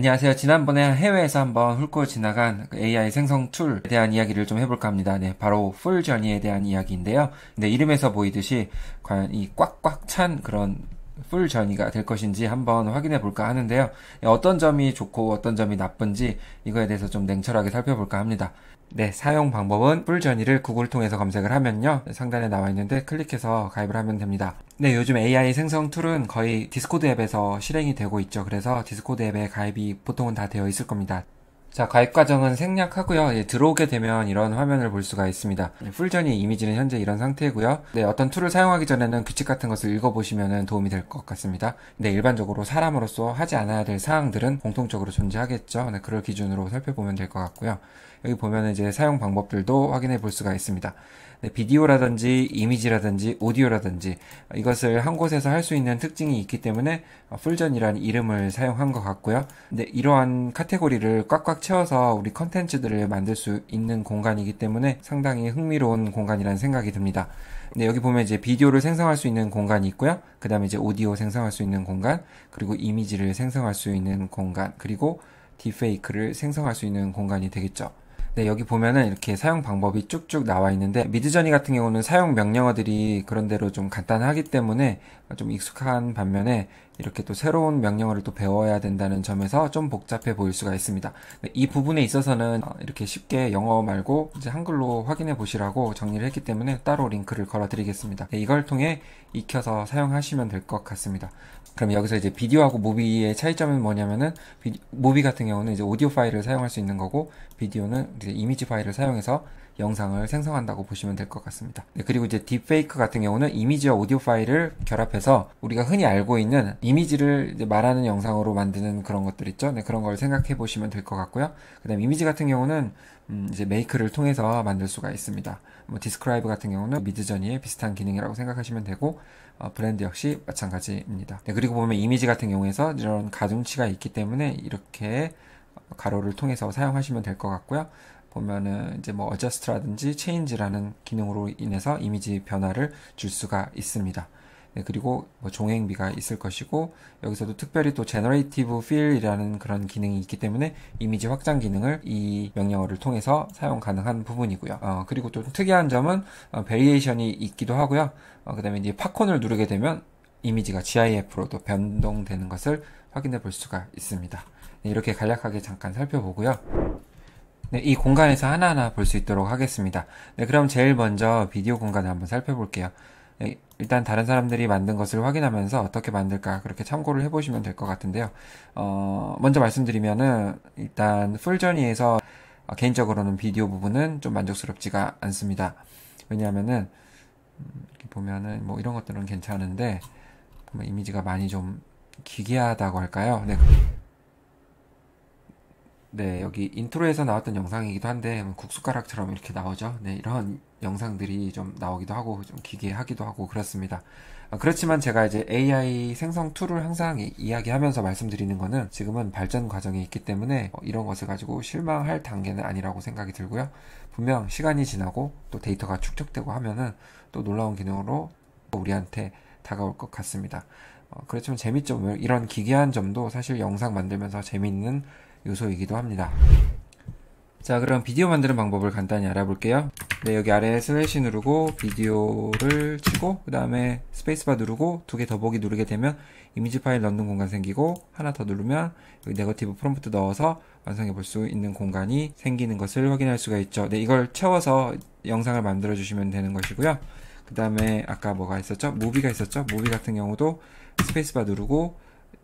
안녕하세요. 지난번에 해외에서 한번 훑고 지나간 그 AI 생성 툴에 대한 이야기를 좀 해볼까 합니다. 네, 바로 풀전이에 대한 이야기인데요. 근 이름에서 보이듯이 과연 이 꽉꽉 찬 그런 풀 전이가 될 것인지 한번 확인해 볼까 하는데요. 예, 어떤 점이 좋고 어떤 점이 나쁜지 이거에 대해서 좀 냉철하게 살펴볼까 합니다. 네, 사용 방법은 풀 전이를 구글 통해서 검색을 하면요. 상단에 나와 있는데 클릭해서 가입을 하면 됩니다. 네, 요즘 AI 생성 툴은 거의 디스코드 앱에서 실행이 되고 있죠. 그래서 디스코드 앱에 가입이 보통은 다 되어 있을 겁니다. 자, 가입 과정은 생략하고요. 예, 들어오게 되면 이런 화면을 볼 수가 있습니다. 예, 풀전이 이미지는 현재 이런 상태고요. 네, 어떤 툴을 사용하기 전에는 규칙 같은 것을 읽어보시면 도움이 될 것 같습니다. 네, 일반적으로 사람으로서 하지 않아야 될 사항들은 공통적으로 존재하겠죠. 네, 그럴 기준으로 살펴보면 될 것 같고요. 여기 보면 이제 사용 방법들도 확인해 볼 수가 있습니다. 네, 비디오라든지 이미지라든지 오디오라든지 이것을 한 곳에서 할 수 있는 특징이 있기 때문에 풀전이라는 이름을 사용한 것 같고요. 근데 이러한 카테고리를 꽉꽉 채워서 우리 컨텐츠들을 만들 수 있는 공간이기 때문에 상당히 흥미로운 공간이라는 생각이 듭니다. 네, 여기 보면 이제 비디오를 생성할 수 있는 공간이 있고요. 그 다음에 이제 오디오 생성할 수 있는 공간, 그리고 이미지를 생성할 수 있는 공간, 그리고 디페이크를 생성할 수 있는 공간이 되겠죠. 네, 여기 보면은 이렇게 사용 방법이 쭉쭉 나와 있는데 미드저니 같은 경우는 사용 명령어들이 그런대로 좀 간단하기 때문에 좀 익숙한 반면에 이렇게 또 새로운 명령어를 또 배워야 된다는 점에서 좀 복잡해 보일 수가 있습니다. 네, 이 부분에 있어서는 어, 이렇게 쉽게 영어 말고 이제 한글로 확인해 보시라고 정리를 했기 때문에 따로 링크를 걸어 드리겠습니다. 네, 이걸 통해 익혀서 사용하시면 될 것 같습니다. 그럼 여기서 이제 비디오하고 모비의 차이점은 뭐냐면은 비, 모비 같은 경우는 이제 오디오 파일을 사용할 수 있는 거고 비디오는 이제 이미지 파일을 사용해서 영상을 생성한다고 보시면 될 것 같습니다. 네, 그리고 이제 딥페이크 같은 경우는 이미지와 오디오 파일을 결합해서 우리가 흔히 알고 있는 이미지를 말하는 영상으로 만드는 그런 것들 있죠. 네, 그런 걸 생각해 보시면 될 것 같고요. 그다음 이미지 같은 경우는 음, 이제 메이크를 통해서 만들 수가 있습니다. 뭐 디스크라이브 같은 경우는 미드저니의 비슷한 기능이라고 생각하시면 되고 어, 브랜드 역시 마찬가지입니다. 네, 그리고 보면 이미지 같은 경우에서 이런 가중치가 있기 때문에 이렇게 가로를 통해서 사용하시면 될 것 같고요. 보면은 이제 뭐 어저스트라든지 체인지라는 기능으로 인해서 이미지 변화를 줄 수가 있습니다. 네, 그리고 뭐 종횡비가 있을 것이고 여기서도 특별히 또 Generative Fill이라는 그런 기능이 있기 때문에 이미지 확장 기능을 이 명령어를 통해서 사용 가능한 부분이고요. 어, 그리고 또 특이한 점은 어, 베리에이션이 있기도 하고요. 어, 그 다음에 이제 팝콘을 누르게 되면 이미지가 GIF로도 변동되는 것을 확인해 볼 수가 있습니다. 네, 이렇게 간략하게 잠깐 살펴보고요. 네, 이 공간에서 하나하나 볼 수 있도록 하겠습니다. 네, 그럼 제일 먼저 비디오 공간을 한번 살펴볼게요. 예, 일단 다른 사람들이 만든 것을 확인하면서 어떻게 만들까 그렇게 참고를 해보시면 될 것 같은데요. 어, 먼저 말씀드리면은 일단 풀전니에서 개인적으로는 비디오 부분은 좀 만족스럽지가 않습니다. 왜냐하면은 음, 이렇게 보면은 뭐 이런 것들은 괜찮은데 뭐 이미지가 많이 좀 기괴하다고 할까요? 네. 네, 여기 인트로에서 나왔던 영상이기도 한데 뭐 국숫가락처럼 이렇게 나오죠. 네, 이런 영상들이 좀 나오기도 하고 좀 기괴하기도 하고 그렇습니다. 아, 그렇지만 제가 이제 AI 생성 툴을 항상 이야기하면서 말씀드리는 거는 지금은 발전 과정에 있기 때문에 어, 이런 것을 가지고 실망할 단계는 아니라고 생각이 들고요. 분명 시간이 지나고 또 데이터가 축적되고 하면은 또 놀라운 기능으로 우리한테 다가올 것 같습니다. 어, 그렇지만 재밌죠. 뭐 이런 기괴한 점도 사실 영상 만들면서 재밌는 요소이기도 합니다. 자 그럼 비디오 만드는 방법을 간단히 알아볼게요 네 여기 아래에 슬래시 누르고 비디오를 치고 그 다음에 스페이스바 누르고 두 개 더 보기 누르게 되면 이미지 파일 넣는 공간 생기고 하나 더 누르면 여기 네거티브 프롬프트 넣어서 완성해 볼 수 있는 공간이 생기는 것을 확인할 수가 있죠 네 이걸 채워서 영상을 만들어 주시면 되는 것이고요 그 다음에 아까 뭐가 있었죠 무비가 있었죠 무비 같은 경우도 스페이스바 누르고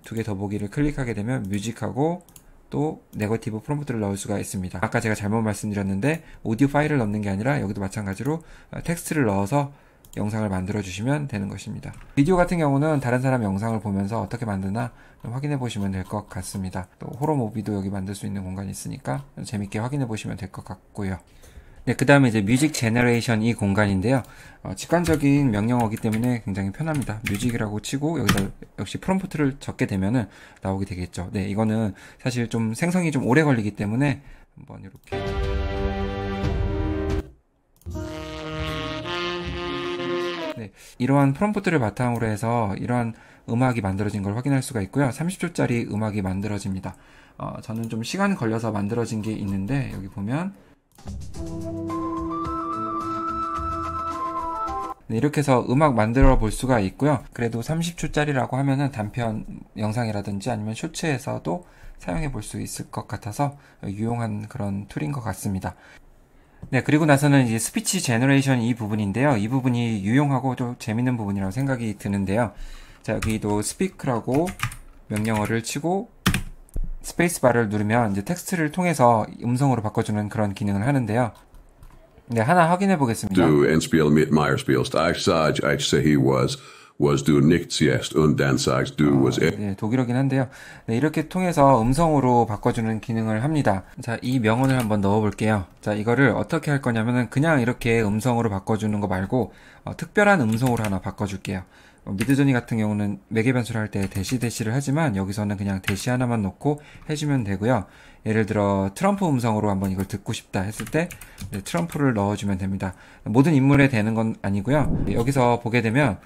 두 개 더 보기를 클릭하게 되면 뮤직하고 또 네거티브 프롬프트를 넣을 수가 있습니다. 아까 제가 잘못 말씀드렸는데 오디오 파일을 넣는 게 아니라 여기도 마찬가지로 어, 텍스트를 넣어서 영상을 만들어 주시면 되는 것입니다. 비디오 같은 경우는 다른 사람 영상을 보면서 어떻게 만드나 확인해 보시면 될 것 같습니다. 또 호러 모비도 여기 만들 수 있는 공간이 있으니까 재밌게 확인해 보시면 될 것 같고요. 네, 그 다음에 이제 뮤직 제너레이션 이 공간인데요. 어, 직관적인 명령어기 때문에 굉장히 편합니다. 뮤직이라고 치고 여기서 역시 프롬프트를 적게 되면은 나오게 되겠죠. 네, 이거는 사실 좀 생성이 좀 오래 걸리기 때문에 한번 이렇게 네, 이러한 프롬프트를 바탕으로 해서 이러한 음악이 만들어진 걸 확인할 수가 있고요. 30초짜리 음악이 만들어집니다. 어, 저는 좀 시간 걸려서 만들어진 게 있는데 여기 보면 네, 이렇게 해서 음악 만들어 볼 수가 있고요. 그래도 30초짜리라고 하면은 단편 영상이라든지 아니면 쇼츠에서도 사용해 볼 수 있을 것 같아서 유용한 그런 툴인 것 같습니다. 네, 그리고 나서는 이제 스피치 제너레이션 이 부분인데요. 이 부분이 유용하고 좀 재밌는 부분이라고 생각이 드는데요. 자, 여기도 스피크라고 명령어를 치고 스페이스바를 누르면 이제 텍스트를 통해서 음성으로 바꿔주는 그런 기능을 하는데요. 네, 하나 확인해 보겠습니다. Du e n s p i e l mit m i r s p i e l Ich sage, ich sehe was. was du nicht siehst und dann sagst du 아, was er. 네, 독일어긴 한데요. 네, 이렇게 통해서 음성으로 바꿔주는 기능을 합니다. 자, 이 명언을 한번 넣어볼게요. 자, 이거를 어떻게 할 거냐면은 그냥 이렇게 음성으로 바꿔주는 거 말고 어, 특별한 음성으로 하나 바꿔줄게요. 어, 미드저니 같은 경우는 매개 변수를 할 때 대시 대시를 하지만 여기서는 그냥 대시 하나만 놓고 해주면 되고요. 예를 들어 트럼프 음성으로 한번 이걸 듣고 싶다 했을 때 트럼프를 넣어주면 됩니다. 모든 인물에 되는 건 아니고요. 여기서 보게 되면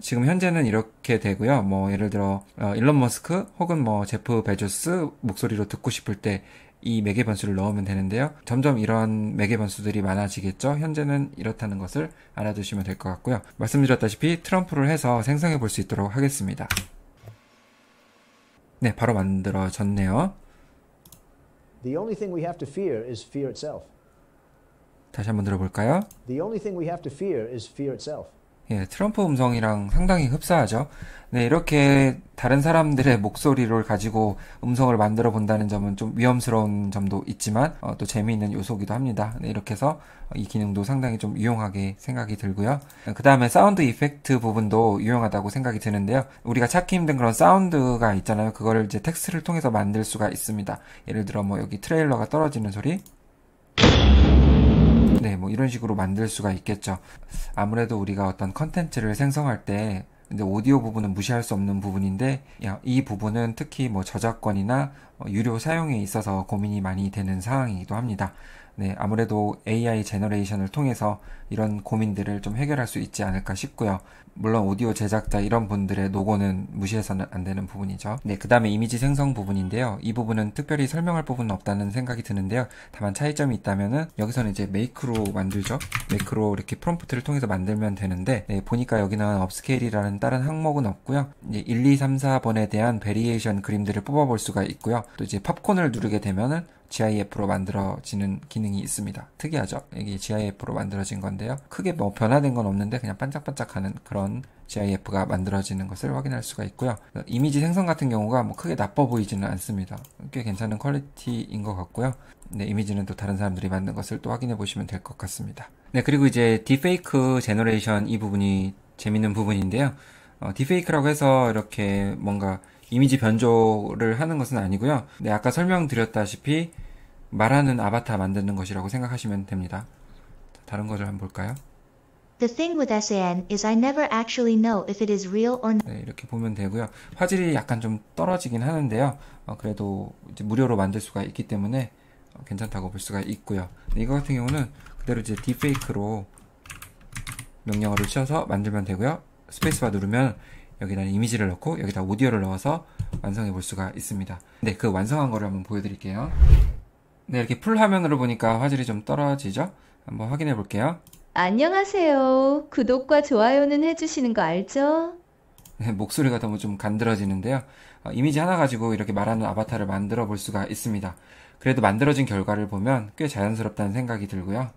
지금 현재는 이렇게 되고요. 뭐 예를 들어 어, 일론 머스크 혹은 뭐 제프 베조스 목소리로 듣고 싶을 때이 매개 변수를 넣으면 되는데요. 점점 이런 매개 변수들이 많아지겠죠. 현재는 이렇다는 것을 알아두시면 될 것 같고요. 말씀드렸다시피 트럼프를 해서 생성해 볼 수 있도록 하겠습니다. 네, 바로 만들어졌네요. The only thing we have to fear is fear itself. 다시 한번 들어볼까요? The only thing we have to fear is fear itself. 예, 트럼프 음성이랑 상당히 흡사하죠. 네, 이렇게 다른 사람들의 목소리를 가지고 음성을 만들어 본다는 점은 좀 위험스러운 점도 있지만 어, 또 재미있는 요소기도 합니다. 네, 이렇게 해서 이 기능도 상당히 좀 유용하게 생각이 들고요. 네, 그 다음에 사운드 이펙트 부분도 유용하다고 생각이 드는데요. 우리가 찾기 힘든 그런 사운드가 있잖아요. 그거를 이제 텍스트를 통해서 만들 수가 있습니다. 예를 들어 뭐 여기 트레일러가 떨어지는 소리 때문에 네, 뭐 이런 식으로 만들 수가 있겠죠. 아무래도 우리가 어떤 컨텐츠를 생성할 때 근데 오디오 부분은 무시할 수 없는 부분인데 이 부분은 특히 뭐 저작권이나 어, 유료 사용에 있어서 고민이 많이 되는 상황이기도 합니다. 네, 아무래도 AI 제너레이션을 통해서 이런 고민들을 좀 해결할 수 있지 않을까 싶고요. 물론 오디오 제작자 이런 분들의 노고는 무시해서는 안 되는 부분이죠. 네, 그 다음에 이미지 생성 부분인데요. 이 부분은 특별히 설명할 부분은 없다는 생각이 드는데요. 다만 차이점이 있다면은 여기서는 이제 메이크로 만들죠. 메이크로 이렇게 프롬프트를 통해서 만들면 되는데 네, 보니까 여기는 업스케일이라는 다른 항목은 없고요. 이제 1, 2, 3, 4번에 대한 베리에이션 그림들을 뽑아볼 수가 있고요. 또 이제 팝콘을 누르게 되면은 GIF로 만들어지는 기능이 있습니다. 특이하죠? 이게 GIF로 만들어진 건데요. 크게 뭐 변화된 건 없는데 그냥 반짝반짝하는 그런 GIF가 만들어지는 것을 확인할 수가 있고요. 이미지 생성 같은 경우가 뭐 크게 나빠 보이지는 않습니다. 꽤 괜찮은 퀄리티인 것 같고요. 네, 이미지는 또 다른 사람들이 만든 것을 또 확인해 보시면 될 것 같습니다. 네, 그리고 이제 디페이크 제너레이션 이 부분이 재밌는 부분인데요. 어, 디페이크라고 해서 이렇게 뭔가 이미지 변조를 하는 것은 아니고요. 네, 아까 설명드렸다시피 말하는 아바타 만드는 것이라고 생각하시면 됩니다. 다른 것을 한번 볼까요? The thing with SAN is I never actually know if it is real or not. 네, 이렇게 보면 되고요. 화질이 약간 좀 떨어지긴 하는데요. 어, 그래도 무료로 만들 수가 있기 때문에 어, 괜찮다고 볼 수가 있고요. 네, 이거 같은 경우는 그대로 이제 딥페이크로 명령어를 치워서 만들면 되고요. 스페이스바 누르면 여기다 이미지를 넣고 여기다 오디오를 넣어서 완성해 볼 수가 있습니다. 네, 그 완성한 거를 한번 보여드릴게요. 네, 이렇게 풀 화면으로 보니까 화질이 좀 떨어지죠? 한번 확인해 볼게요. 안녕하세요. 구독과 좋아요는 해주시는 거 알죠? 네, 목소리가 너무 좀 간드러지는데요. 어, 이미지 하나 가지고 이렇게 말하는 아바타를 만들어 볼 수가 있습니다. 그래도 만들어진 결과를 보면 꽤 자연스럽다는 생각이 들고요.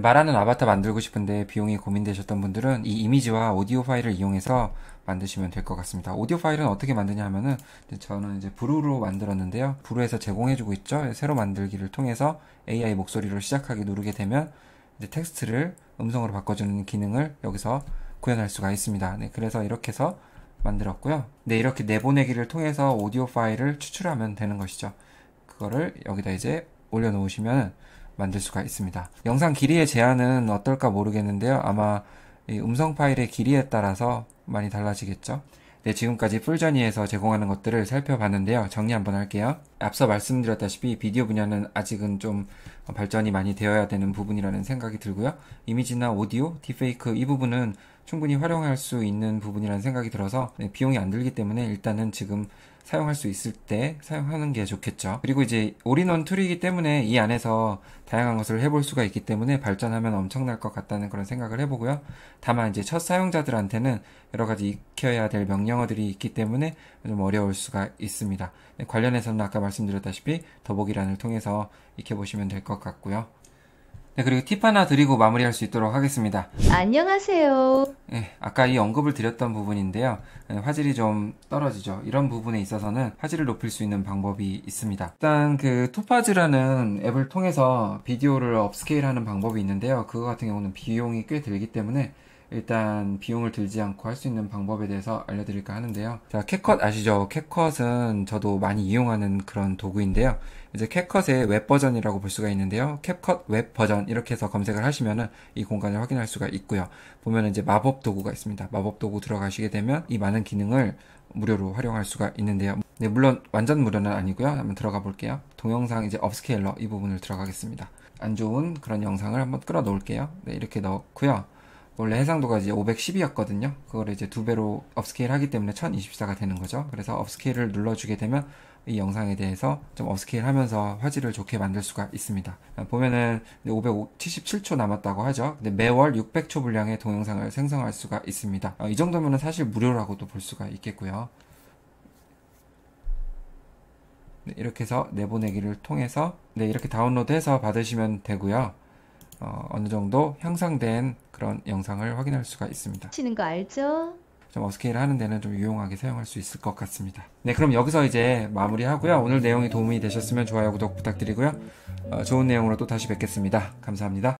말하는 아바타 만들고 싶은데 비용이 고민되셨던 분들은 이 이미지와 오디오 파일을 이용해서 만드시면 될 것 같습니다. 오디오 파일은 어떻게 만드냐 하면은 저는 이제 브루로 만들었는데요. 브루에서 제공해주고 있죠. 새로 만들기를 통해서 AI 목소리를 시작하기 누르게 되면 이제 텍스트를 음성으로 바꿔주는 기능을 여기서 구현할 수가 있습니다. 네, 그래서 이렇게 해서 만들었고요. 네, 이렇게 내보내기를 통해서 오디오 파일을 추출하면 되는 것이죠. 그거를 여기다 이제 올려놓으시면 만들 수가 있습니다. 영상 길이의 제한은 어떨까 모르겠는데요. 아마 음성 파일의 길이에 따라서 많이 달라지겠죠. 네, 지금까지 풀전이에서 제공하는 것들을 살펴봤는데요. 정리 한번 할게요. 앞서 말씀드렸다시피 비디오 분야는 아직은 좀 발전이 많이 되어야 되는 부분이라는 생각이 들고요. 이미지나 오디오, 디페이크 이 부분은 충분히 활용할 수 있는 부분이라는 생각이 들어서 네, 비용이 안 들기 때문에 일단은 지금 사용할 수 있을 때 사용하는 게 좋겠죠. 그리고 이제 올인원 툴이기 때문에 이 안에서 다양한 것을 해볼 수가 있기 때문에 발전하면 엄청날 것 같다는 그런 생각을 해보고요. 다만 이제 첫 사용자들한테는 여러 가지 익혀야 될 명령어들이 있기 때문에 좀 어려울 수가 있습니다. 네, 관련해서는 아까 말씀드렸다시피 더보기란을 통해서 익혀보시면 될 것 같고요. 네, 그리고 팁 하나 드리고 마무리할 수 있도록 하겠습니다. 안녕하세요. 네, 아까 이 언급을 드렸던 부분인데요. 네, 화질이 좀 떨어지죠. 이런 부분에 있어서는 화질을 높일 수 있는 방법이 있습니다. 일단 그 토파즈라는 앱을 통해서 비디오를 업스케일하는 방법이 있는데요. 그거 같은 경우는 비용이 꽤 들기 때문에 일단 비용을 들지 않고 할 수 있는 방법에 대해서 알려드릴까 하는데요. 자, 캡컷 아시죠? 캡컷은 저도 많이 이용하는 그런 도구인데요. 이제 캡컷의 웹 버전이라고 볼 수가 있는데요. 캡컷 웹 버전 이렇게 해서 검색을 하시면은 이 공간을 확인할 수가 있고요. 보면 이제 마법 도구가 있습니다. 마법 도구 들어가시게 되면 이 많은 기능을 무료로 활용할 수가 있는데요. 네, 물론 완전 무료는 아니고요. 한번 들어가 볼게요. 동영상 이제 업스케일러 이 부분을 들어가겠습니다. 안 좋은 그런 영상을 한번 끌어 놓을게요. 네, 이렇게 넣고요. 원래 해상도가 이제 510이었거든요. 그걸 이제 두 배로 업스케일 하기 때문에 1024가 되는 거죠. 그래서 업스케일을 눌러주게 되면 이 영상에 대해서 좀 업스케일 하면서 화질을 좋게 만들 수가 있습니다. 보면은 577초 남았다고 하죠. 근데 매월 600초 분량의 동영상을 생성할 수가 있습니다. 어, 이 정도면은 사실 무료라고도 볼 수가 있겠고요. 네, 이렇게 해서 내보내기를 통해서 네, 이렇게 다운로드해서 받으시면 되고요. 어, 어느 정도 향상된 그런 영상을 확인할 수가 있습니다. 치는 거 알죠? 좀 업스케일 하는 데는 좀 유용하게 사용할 수 있을 것 같습니다. 네, 그럼 여기서 이제 마무리하고요. 오늘 내용이 도움이 되셨으면 좋아요, 구독 부탁드리고요. 어, 좋은 내용으로 또 다시 뵙겠습니다. 감사합니다.